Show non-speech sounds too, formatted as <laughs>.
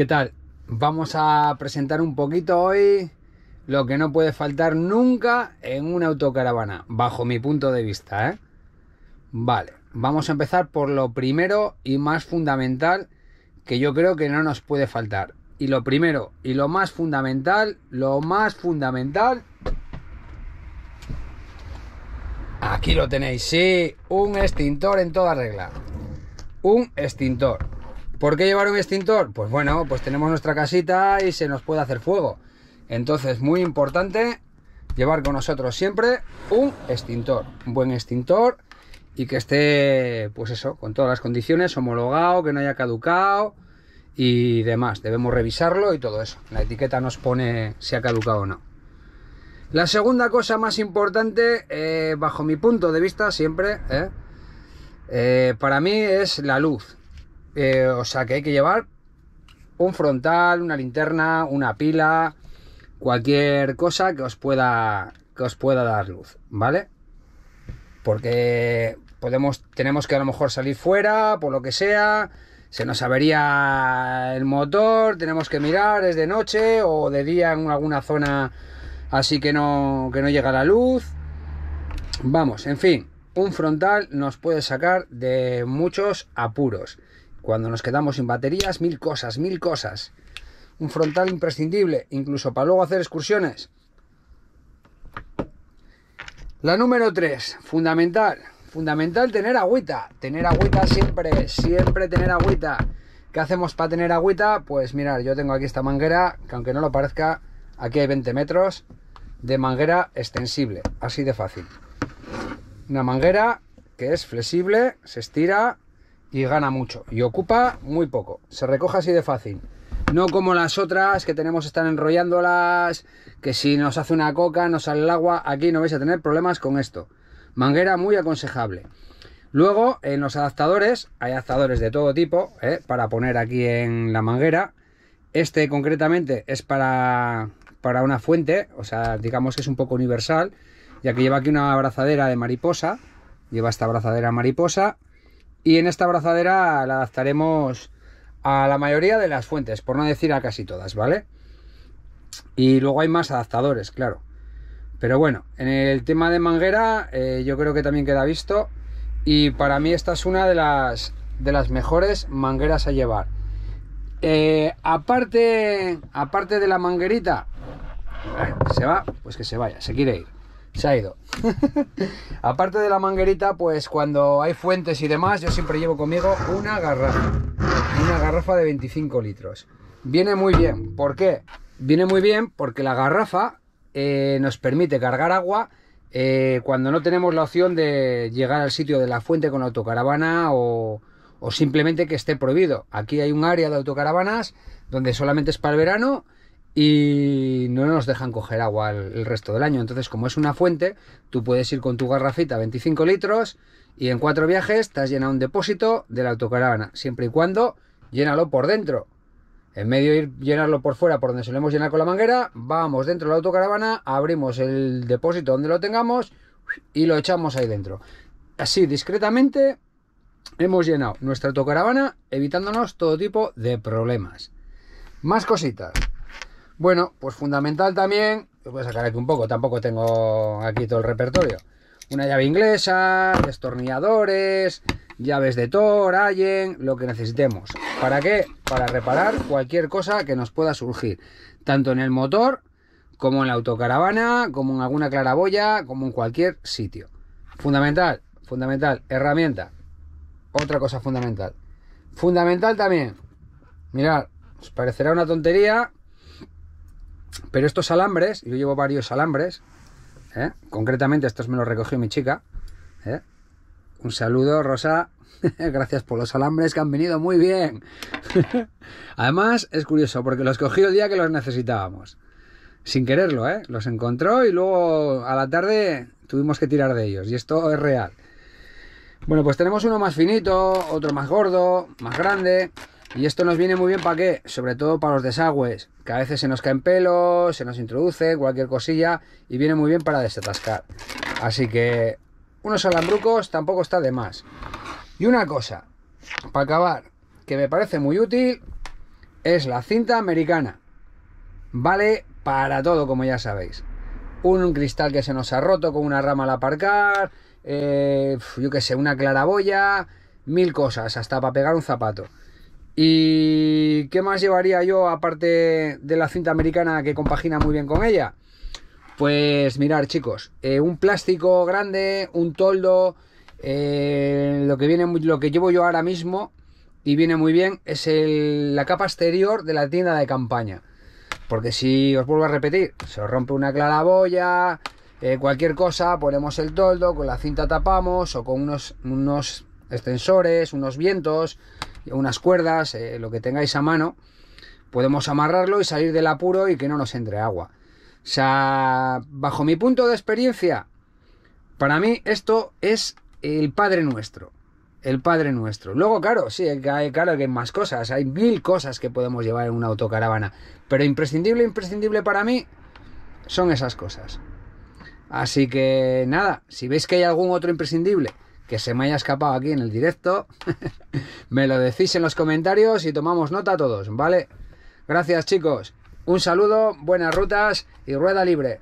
¿Qué tal? Vamos a presentar un poquito hoy lo que no puede faltar nunca en una autocaravana, bajo mi punto de vista, ¿eh? Vale, vamos a empezar por lo primero y más fundamental que yo creo que no nos puede faltar. Y lo primero y lo más fundamental, lo más fundamental... Aquí lo tenéis, sí, un extintor en toda regla. Un extintor ¿Por qué llevar un extintor? Pues bueno, pues tenemos nuestra casita y se nos puede hacer fuego. Entonces, muy importante llevar con nosotros siempre un extintor, un buen extintor y que esté, pues eso, con todas las condiciones, homologado, que no haya caducado y demás. Debemos revisarlo y todo eso. La etiqueta nos pone si ha caducado o no. La segunda cosa más importante, eh, bajo mi punto de vista siempre, eh, eh, para mí es la luz. Eh, o sea que hay que llevar un frontal, una linterna, una pila, cualquier cosa que os pueda, que os pueda dar luz, ¿vale? Porque podemos, tenemos que a lo mejor salir fuera, por lo que sea, se nos avería el motor, tenemos que mirar, es de noche o de día en alguna zona así que no, que no llega la luz. Vamos, en fin, un frontal nos puede sacar de muchos apuros. Cuando nos quedamos sin baterías, mil cosas, mil cosas. Un frontal imprescindible, incluso para luego hacer excursiones. La número 3, fundamental. Fundamental tener agüita. Tener agüita siempre, siempre tener agüita. ¿Qué hacemos para tener agüita? Pues mirar, yo tengo aquí esta manguera, que aunque no lo parezca, aquí hay 20 metros de manguera extensible. Así de fácil. Una manguera que es flexible, se estira y gana mucho y ocupa muy poco. Se recoge así de fácil. No como las otras que tenemos están enrollándolas, que si nos hace una coca nos sale el agua, aquí no vais a tener problemas con esto. Manguera muy aconsejable. Luego en los adaptadores, hay adaptadores de todo tipo ¿eh? para poner aquí en la manguera. Este concretamente es para, para una fuente, o sea, digamos que es un poco universal, ya que lleva aquí una abrazadera de mariposa, lleva esta abrazadera mariposa, y en esta abrazadera la adaptaremos a la mayoría de las fuentes, por no decir a casi todas, ¿vale? Y luego hay más adaptadores, claro. Pero bueno, en el tema de manguera eh, yo creo que también queda visto. Y para mí esta es una de las, de las mejores mangueras a llevar. Eh, aparte, aparte de la manguerita, eh, se va, pues que se vaya, se quiere ir se ha ido. <laughs> Aparte de la manguerita, pues cuando hay fuentes y demás, yo siempre llevo conmigo una garrafa. Una garrafa de 25 litros. Viene muy bien. ¿Por qué? Viene muy bien porque la garrafa eh, nos permite cargar agua eh, cuando no tenemos la opción de llegar al sitio de la fuente con autocaravana o, o simplemente que esté prohibido. Aquí hay un área de autocaravanas donde solamente es para el verano y no nos dejan coger agua el, resto del año. Entonces, como es una fuente, tú puedes ir con tu garrafita 25 litros y en cuatro viajes te has llenado un depósito de la autocaravana, siempre y cuando llénalo por dentro. En medio de ir llenarlo por fuera, por donde solemos llenar con la manguera, vamos dentro de la autocaravana, abrimos el depósito donde lo tengamos y lo echamos ahí dentro. Así, discretamente, hemos llenado nuestra autocaravana, evitándonos todo tipo de problemas. Más cositas. Bueno, pues fundamental también, voy a sacar aquí un poco, tampoco tengo aquí todo el repertorio. Una llave inglesa, destornilladores, llaves de Thor, Allen, lo que necesitemos. ¿Para qué? Para reparar cualquier cosa que nos pueda surgir, tanto en el motor como en la autocaravana, como en alguna claraboya, como en cualquier sitio. Fundamental, fundamental, herramienta. Otra cosa fundamental. Fundamental también. Mirad, os parecerá una tontería, pero estos alambres, yo llevo varios alambres, ¿eh? concretamente estos me los recogió mi chica. ¿eh? Un saludo, Rosa. <laughs> Gracias por los alambres que han venido muy bien. <laughs> Además, es curioso, porque los cogí el día que los necesitábamos. Sin quererlo, ¿eh? Los encontró y luego a la tarde tuvimos que tirar de ellos. Y esto es real. Bueno, pues tenemos uno más finito, otro más gordo, más grande. Y esto nos viene muy bien para qué? Sobre todo para los desagües, que a veces se nos caen pelos, se nos introduce cualquier cosilla y viene muy bien para desatascar. Así que unos alambrucos tampoco está de más. Y una cosa, para acabar, que me parece muy útil, es la cinta americana. Vale para todo, como ya sabéis. Un cristal que se nos ha roto con una rama al aparcar, eh, yo qué sé, una claraboya, mil cosas, hasta para pegar un zapato. ¿Y qué más llevaría yo aparte de la cinta americana que compagina muy bien con ella? Pues mirar chicos, eh, un plástico grande, un toldo, eh, lo, que viene, lo que llevo yo ahora mismo y viene muy bien es la capa exterior de la tienda de campaña. Porque si os vuelvo a repetir, se os rompe una claraboya, eh, cualquier cosa, ponemos el toldo, con la cinta tapamos o con unos, unos extensores, unos vientos, unas cuerdas, eh, lo que tengáis a mano, podemos amarrarlo y salir del apuro y que no nos entre agua. O sea, bajo mi punto de experiencia, para mí esto es el Padre Nuestro. El Padre Nuestro. Luego, claro, sí, claro que hay más cosas. Hay mil cosas que podemos llevar en una autocaravana. Pero imprescindible, imprescindible para mí son esas cosas. Así que nada, si veis que hay algún otro imprescindible que se me haya escapado aquí en el directo. <laughs> me lo decís en los comentarios y tomamos nota todos, ¿vale? Gracias chicos, un saludo, buenas rutas y rueda libre.